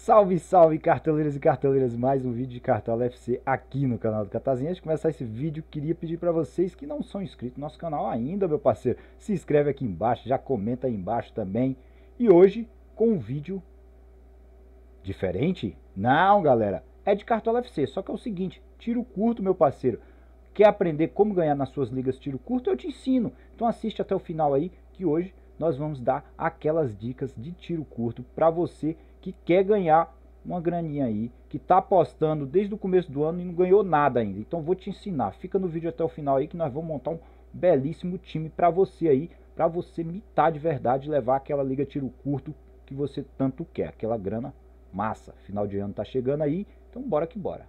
Salve, salve carteleiras e carteleiras, mais um vídeo de Cartola FC aqui no canal do Catazinha. Antes de começar esse vídeo, queria pedir para vocês que não são inscritos no nosso canal ainda, meu parceiro, se inscreve aqui embaixo, já comenta aí embaixo também. E hoje, com um vídeo diferente? Não, galera, é de Cartola FC, só que é o seguinte, tiro curto, meu parceiro. Quer aprender como ganhar nas suas ligas tiro curto? Eu te ensino. Então assiste até o final aí, que hoje nós vamos dar aquelas dicas de tiro curto para você que quer ganhar uma graninha aí, que tá apostando desde o começo do ano e não ganhou nada ainda. Então vou te ensinar. Fica no vídeo até o final aí que nós vamos montar um belíssimo time para você aí, para você mitar de verdade e levar aquela liga tiro curto que você tanto quer, aquela grana massa. Final de ano tá chegando aí, então bora que bora.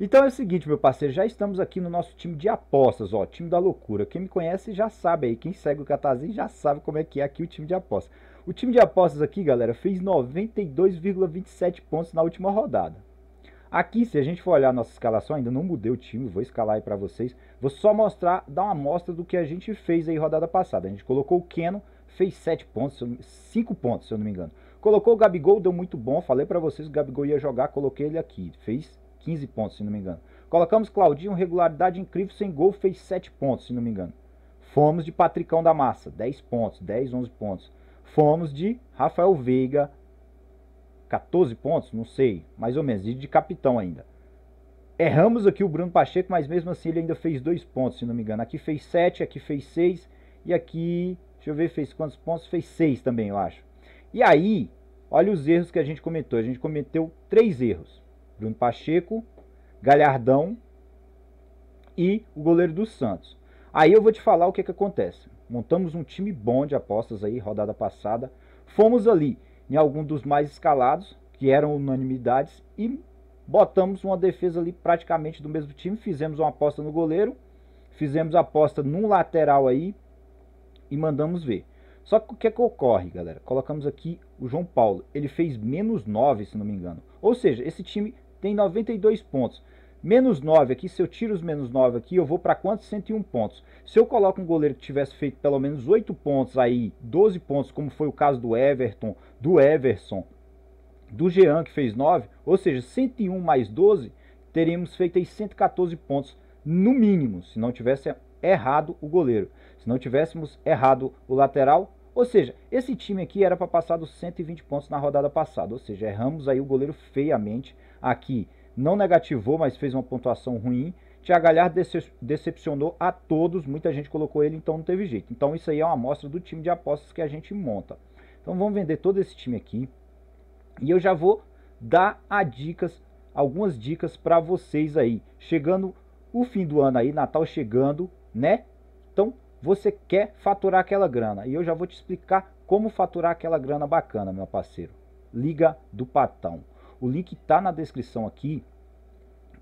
Então é o seguinte, meu parceiro, já estamos aqui no nosso time de apostas, ó, time da loucura. Quem me conhece já sabe aí, quem segue o Catazinho já sabe como é que é aqui o time de apostas. O time de apostas aqui, galera, fez 92,27 pontos na última rodada. Aqui, se a gente for olhar a nossa escalação, ainda não mudei o time, vou escalar aí para vocês. Vou só mostrar, dar uma amostra do que a gente fez aí rodada passada. A gente colocou o Keno, fez 7 pontos, 5 pontos, se eu não me engano. Colocou o Gabigol, deu muito bom, falei para vocês que o Gabigol ia jogar, coloquei ele aqui, fez 15 pontos, se não me engano. Colocamos Claudinho, regularidade incrível, sem gol, fez 7 pontos, se não me engano. Fomos de Patricão da Massa, 10 pontos, 10, 11 pontos. Fomos de Rafael Veiga, 14 pontos, não sei, mais ou menos, e de capitão ainda. Erramos aqui o Bruno Pacheco, mas mesmo assim ele ainda fez dois pontos, se não me engano. Aqui fez 7, aqui fez 6 e aqui, deixa eu ver, fez quantos pontos? Fez 6 também, eu acho. E aí, olha os erros que a gente cometeu. A gente cometeu três erros. Bruno Pacheco, Galhardão e o goleiro do Santos. Aí eu vou te falar o que, que acontece. Montamos um time bom de apostas aí, rodada passada. Fomos ali em algum dos mais escalados, que eram unanimidades, e botamos uma defesa ali praticamente do mesmo time. Fizemos uma aposta no goleiro, fizemos aposta num lateral aí e mandamos ver. Só que o que, é que ocorre, galera? Colocamos aqui o João Paulo. Ele fez menos 9, se não me engano. Ou seja, esse time tem 92 pontos. Menos 9 aqui, se eu tiro os menos 9 aqui, eu vou para quantos? 101 pontos. Se eu coloco um goleiro que tivesse feito pelo menos 8 pontos aí, 12 pontos, como foi o caso do Everton, do Everson, do Jean, que fez 9, ou seja, 101 mais 12, teríamos feito aí 114 pontos, no mínimo, se não tivesse errado o goleiro, se não tivéssemos errado o lateral. Ou seja, esse time aqui era para passar dos 120 pontos na rodada passada, ou seja, erramos aí o goleiro feiamente aqui não negativou, mas fez uma pontuação ruim. Thiago Galhardo decep decepcionou a todos, muita gente colocou ele, então não teve jeito. Então isso aí é uma amostra do time de apostas que a gente monta. Então vamos vender todo esse time aqui. E eu já vou dar a dicas, algumas dicas para vocês aí. Chegando o fim do ano aí, Natal chegando, né? Então você quer faturar aquela grana. E eu já vou te explicar como faturar aquela grana bacana, meu parceiro. Liga do Patão. O link tá na descrição aqui.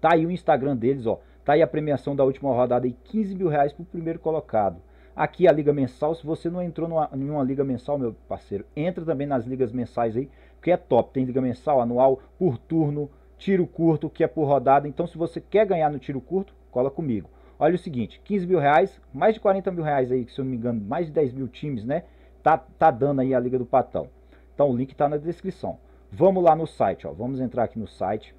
Tá aí o Instagram deles, ó. Tá aí a premiação da última rodada e 15 mil reais pro primeiro colocado. Aqui a liga mensal, se você não entrou numa, nenhuma liga mensal, meu parceiro, entra também nas ligas mensais aí, porque é top. Tem liga mensal, anual, por turno, tiro curto, que é por rodada. Então se você quer ganhar no tiro curto, cola comigo. Olha o seguinte, 15 mil reais, mais de 40 mil reais aí, que se eu não me engano, mais de 10 mil times, né? Tá, tá dando aí a Liga do Patão. Então o link tá na descrição. Vamos lá no site, ó. Vamos entrar aqui no site,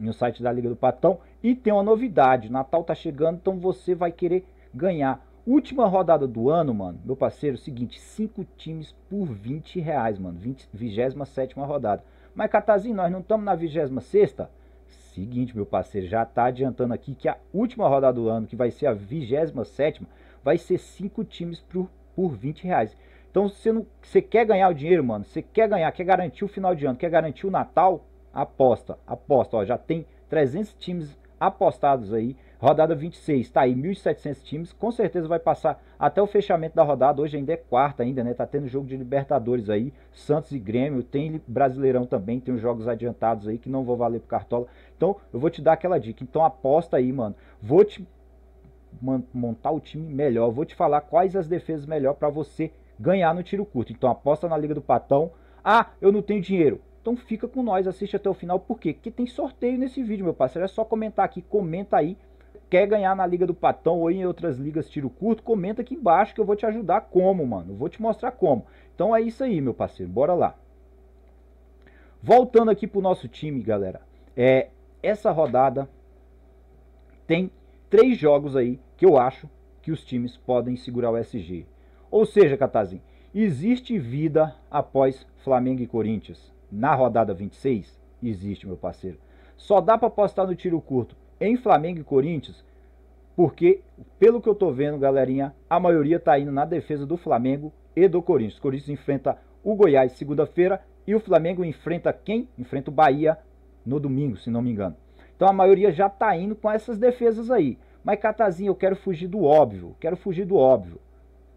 no site da Liga do Patão. E tem uma novidade, Natal tá chegando, então você vai querer ganhar. Última rodada do ano, mano, meu parceiro, é seguinte, 5 times por 20 reais, mano, 20, 27 rodada. Mas, Catazinho, nós não estamos na 26 Seguinte, meu parceiro, já tá adiantando aqui que a última rodada do ano, que vai ser a 27 vai ser 5 times por, por 20 reais. Então você não, você quer ganhar o dinheiro, mano, você quer ganhar, quer garantir o final de ano, quer garantir o Natal, aposta, aposta, ó, já tem 300 times apostados aí, rodada 26, tá aí 1.700 times, com certeza vai passar até o fechamento da rodada, hoje ainda é quarta ainda, né, tá tendo jogo de Libertadores aí, Santos e Grêmio, tem Brasileirão também, tem os jogos adiantados aí que não vou valer pro Cartola, então eu vou te dar aquela dica, então aposta aí, mano, vou te montar o time melhor, vou te falar quais as defesas melhor para você ganhar no tiro curto. Então aposta na Liga do Patão. Ah, eu não tenho dinheiro. Então fica com nós, assiste até o final, por quê? Porque tem sorteio nesse vídeo, meu parceiro. É só comentar aqui, comenta aí. Quer ganhar na Liga do Patão ou em outras ligas tiro curto? Comenta aqui embaixo que eu vou te ajudar como, mano. vou te mostrar como. Então é isso aí, meu parceiro. Bora lá. Voltando aqui pro nosso time, galera. É, essa rodada tem três jogos aí que eu acho que os times podem segurar o SG. Ou seja, Catazinho, existe vida após Flamengo e Corinthians. Na rodada 26, existe, meu parceiro. Só dá para apostar no tiro curto em Flamengo e Corinthians, porque, pelo que eu tô vendo, galerinha, a maioria tá indo na defesa do Flamengo e do Corinthians. O Corinthians enfrenta o Goiás segunda-feira e o Flamengo enfrenta quem? Enfrenta o Bahia no domingo, se não me engano. Então a maioria já tá indo com essas defesas aí. Mas Catazinho, eu quero fugir do óbvio, quero fugir do óbvio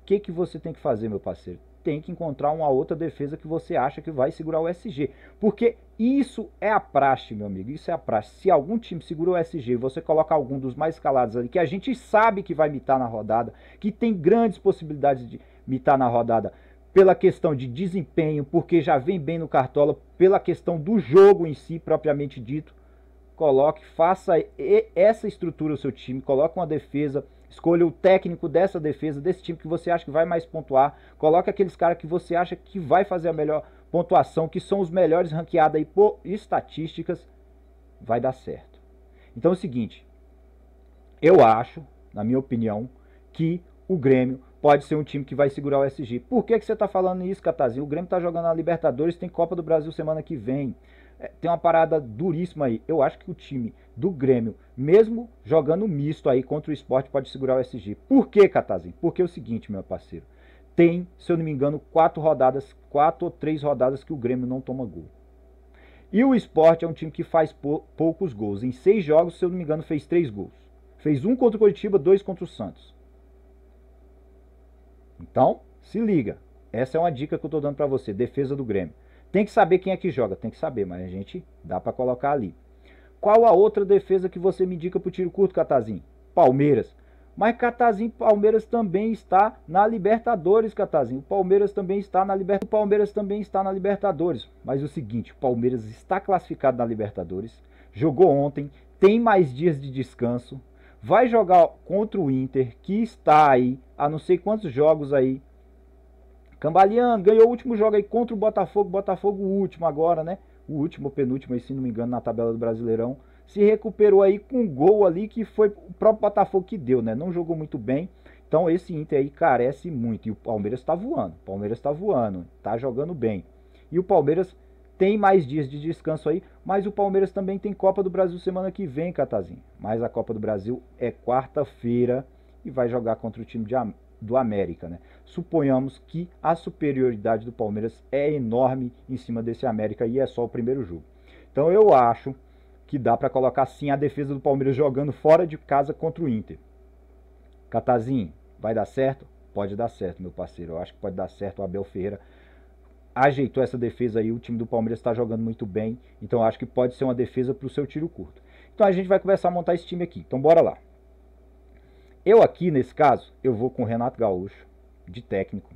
que, que você tem que fazer, meu parceiro? Tem que encontrar uma outra defesa que você acha que vai segurar o SG. Porque isso é a praxe, meu amigo. Isso é a praxe. Se algum time segura o SG e você coloca algum dos mais escalados ali, que a gente sabe que vai mitar na rodada, que tem grandes possibilidades de mitar na rodada, pela questão de desempenho, porque já vem bem no cartola, pela questão do jogo em si, propriamente dito, coloque, faça essa estrutura o seu time, coloque uma defesa Escolha o técnico dessa defesa, desse time que você acha que vai mais pontuar. Coloque aqueles caras que você acha que vai fazer a melhor pontuação, que são os melhores ranqueados aí por estatísticas. Vai dar certo. Então é o seguinte, eu acho, na minha opinião, que o Grêmio pode ser um time que vai segurar o SG. Por que, que você está falando isso, Catazinho? O Grêmio está jogando na Libertadores, tem Copa do Brasil semana que vem. É, tem uma parada duríssima aí. Eu acho que o time do Grêmio, mesmo jogando misto aí contra o esporte, pode segurar o SG. Por quê, Catazinho? Porque é o seguinte, meu parceiro. Tem, se eu não me engano, quatro rodadas, quatro ou três rodadas que o Grêmio não toma gol. E o esporte é um time que faz pou, poucos gols. Em seis jogos, se eu não me engano, fez três gols. Fez um contra o Curitiba, dois contra o Santos. Então, se liga. Essa é uma dica que eu estou dando para você, defesa do Grêmio. Tem que saber quem é que joga, tem que saber, mas a gente dá para colocar ali. Qual a outra defesa que você me indica para o tiro curto, Catazinho? Palmeiras. Mas Catazinho, Palmeiras também está na Libertadores, Catazinho. O Palmeiras também está na Libertadores. O Palmeiras também está na Libertadores. Mas o seguinte, o Palmeiras está classificado na Libertadores. Jogou ontem, tem mais dias de descanso. Vai jogar contra o Inter, que está aí a não sei quantos jogos aí Cambaleando, ganhou o último jogo aí contra o Botafogo. Botafogo, o último agora, né? O último, o penúltimo, aí, se não me engano, na tabela do Brasileirão. Se recuperou aí com um gol ali que foi o próprio Botafogo que deu, né? Não jogou muito bem. Então esse Inter aí carece muito. E o Palmeiras tá voando. O Palmeiras tá voando. Tá jogando bem. E o Palmeiras tem mais dias de descanso aí. Mas o Palmeiras também tem Copa do Brasil semana que vem, Catazinho. Mas a Copa do Brasil é quarta-feira. E vai jogar contra o time de, do América. Né? Suponhamos que a superioridade do Palmeiras é enorme em cima desse América e é só o primeiro jogo. Então eu acho que dá para colocar sim a defesa do Palmeiras jogando fora de casa contra o Inter. Catazinho, vai dar certo? Pode dar certo, meu parceiro. Eu acho que pode dar certo o Abel Ferreira ajeitou essa defesa aí. O time do Palmeiras está jogando muito bem. Então eu acho que pode ser uma defesa para o seu tiro curto. Então a gente vai começar a montar esse time aqui. Então bora lá. Eu aqui, nesse caso, eu vou com o Renato Gaúcho, de técnico.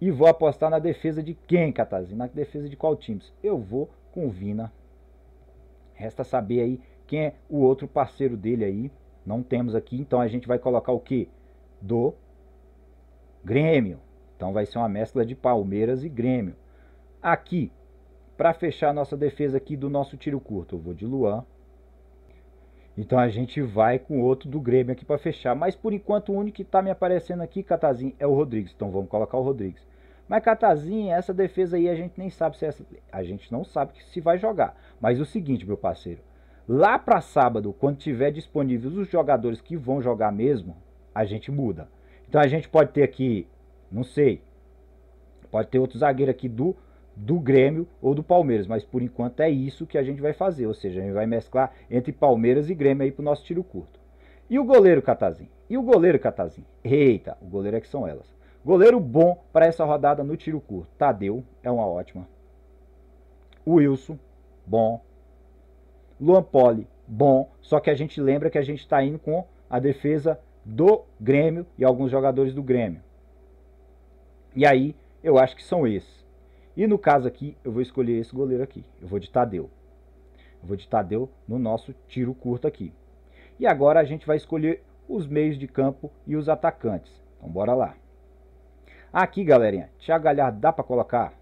E vou apostar na defesa de quem, Catazinho? Na defesa de qual times? Eu vou com o Vina. Resta saber aí quem é o outro parceiro dele aí. Não temos aqui, então a gente vai colocar o que? Do Grêmio. Então vai ser uma mescla de Palmeiras e Grêmio. Aqui, para fechar a nossa defesa aqui do nosso tiro curto, eu vou de Luan. Então a gente vai com outro do Grêmio aqui para fechar. Mas por enquanto o único que está me aparecendo aqui, Catazinho, é o Rodrigues. Então vamos colocar o Rodrigues. Mas Catazinho, essa defesa aí a gente nem sabe se essa, a gente não sabe se vai jogar. Mas o seguinte, meu parceiro, lá para sábado, quando tiver disponíveis os jogadores que vão jogar mesmo, a gente muda. Então a gente pode ter aqui, não sei, pode ter outro zagueiro aqui do do Grêmio ou do Palmeiras, mas por enquanto é isso que a gente vai fazer, ou seja, a gente vai mesclar entre Palmeiras e Grêmio aí pro nosso tiro curto. E o goleiro Catazin? E o goleiro Catazin? Eita, o goleiro é que são elas. Goleiro bom para essa rodada no tiro curto. Tadeu é uma ótima. Wilson, bom. Luan Poli, bom. Só que a gente lembra que a gente está indo com a defesa do Grêmio e alguns jogadores do Grêmio. E aí, eu acho que são esses. E no caso aqui, eu vou escolher esse goleiro aqui. Eu vou de Tadeu. Eu vou de Tadeu no nosso tiro curto aqui. E agora a gente vai escolher os meios de campo e os atacantes. Então bora lá. Aqui, galerinha, Thiago Galhardo dá para colocar?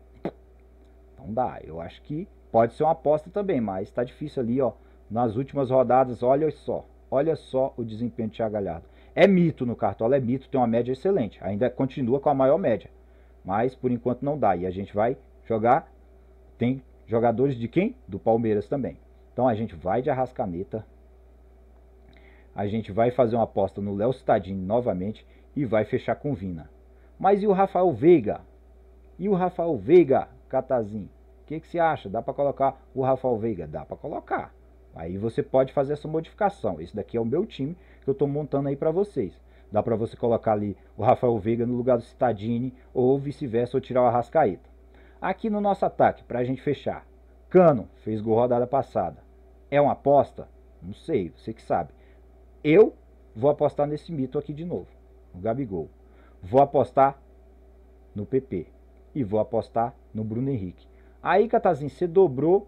Não dá. Eu acho que pode ser uma aposta também, mas está difícil ali, ó. Nas últimas rodadas, olha só. Olha só o desempenho de Thiago Galhardo. É mito no Cartola, é mito, tem uma média excelente. Ainda continua com a maior média. Mas por enquanto não dá. E a gente vai jogar. Tem jogadores de quem? Do Palmeiras também. Então a gente vai de Arrascaneta. A gente vai fazer uma aposta no Léo Citadinho novamente e vai fechar com Vina. Mas e o Rafael Veiga? E o Rafael Veiga, Catazin? O que, que você acha? Dá para colocar o Rafael Veiga? Dá para colocar. Aí você pode fazer essa modificação. Esse daqui é o meu time que eu estou montando aí para vocês. Dá para você colocar ali o Rafael Veiga no lugar do Citadini ou vice-versa, ou tirar o Arrascaeta. Aqui no nosso ataque, para a gente fechar. Cano fez gol rodada passada. É uma aposta? Não sei, você que sabe. Eu vou apostar nesse mito aqui de novo, no Gabigol. Vou apostar no PP e vou apostar no Bruno Henrique. Aí, Catazinho, você dobrou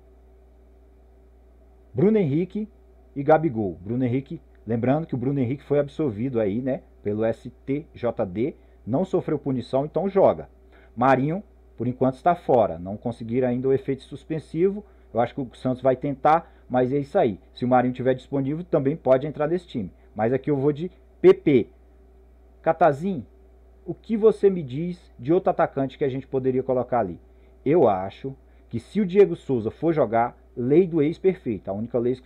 Bruno Henrique e Gabigol. Bruno Henrique, lembrando que o Bruno Henrique foi absolvido aí, né? pelo STJD, não sofreu punição, então joga. Marinho, por enquanto, está fora. Não conseguir ainda o efeito suspensivo. Eu acho que o Santos vai tentar, mas é isso aí. Se o Marinho tiver disponível, também pode entrar nesse time. Mas aqui eu vou de PP. Catazim o que você me diz de outro atacante que a gente poderia colocar ali? Eu acho que se o Diego Souza for jogar, lei do ex perfeita, a única lei que,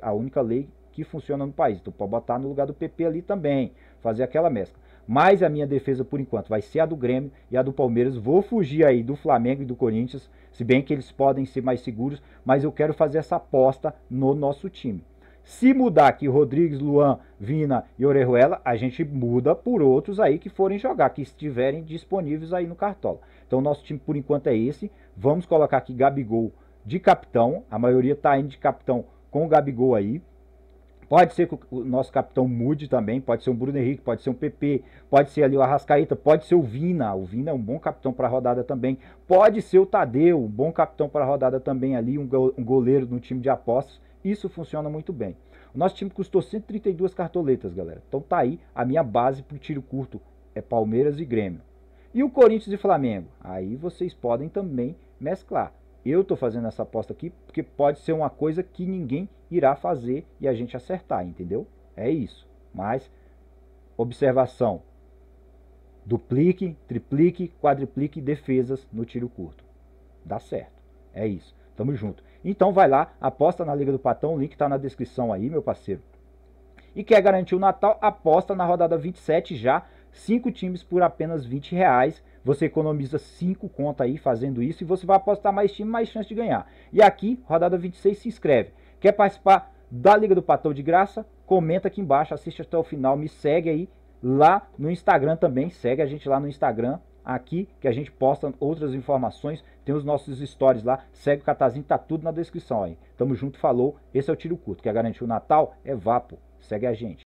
a única lei que funciona no país. Tu então, pode botar no lugar do PP ali também fazer aquela mescla. Mas a minha defesa por enquanto vai ser a do Grêmio e a do Palmeiras. Vou fugir aí do Flamengo e do Corinthians, se bem que eles podem ser mais seguros, mas eu quero fazer essa aposta no nosso time. Se mudar aqui Rodrigues, Luan, Vina e Orejuela, a gente muda por outros aí que forem jogar, que estiverem disponíveis aí no Cartola. Então nosso time por enquanto é esse. Vamos colocar aqui Gabigol de capitão. A maioria tá indo de capitão com o Gabigol aí. Pode ser que o nosso capitão mude também, pode ser um Bruno Henrique, pode ser um PP, pode ser ali o Arrascaeta, pode ser o Vina. O Vina é um bom capitão para a rodada também. Pode ser o Tadeu, um bom capitão para a rodada também ali, um goleiro no time de apostas. Isso funciona muito bem. O nosso time custou 132 cartoletas, galera. Então tá aí a minha base para o tiro curto é Palmeiras e Grêmio. E o Corinthians e Flamengo? Aí vocês podem também mesclar eu estou fazendo essa aposta aqui porque pode ser uma coisa que ninguém irá fazer e a gente acertar, entendeu? É isso. Mas, observação: duplique, triplique, quadriplique defesas no tiro curto. Dá certo. É isso. Tamo junto. Então vai lá, aposta na Liga do Patão, o link tá na descrição aí, meu parceiro. E quer garantir o Natal? Aposta na rodada 27 já, cinco times por apenas 20 reais você economiza 5 conta aí fazendo isso e você vai apostar mais time, mais chance de ganhar. E aqui, rodada 26, se inscreve. Quer participar da Liga do Patão de graça? Comenta aqui embaixo, assiste até o final, me segue aí lá no Instagram também. Segue a gente lá no Instagram, aqui que a gente posta outras informações. Tem os nossos stories lá. Segue o Catazinho, tá tudo na descrição aí. Tamo junto, falou. Esse é o Tiro Curto. Quer garantir o Natal? É Vapo. Segue a gente.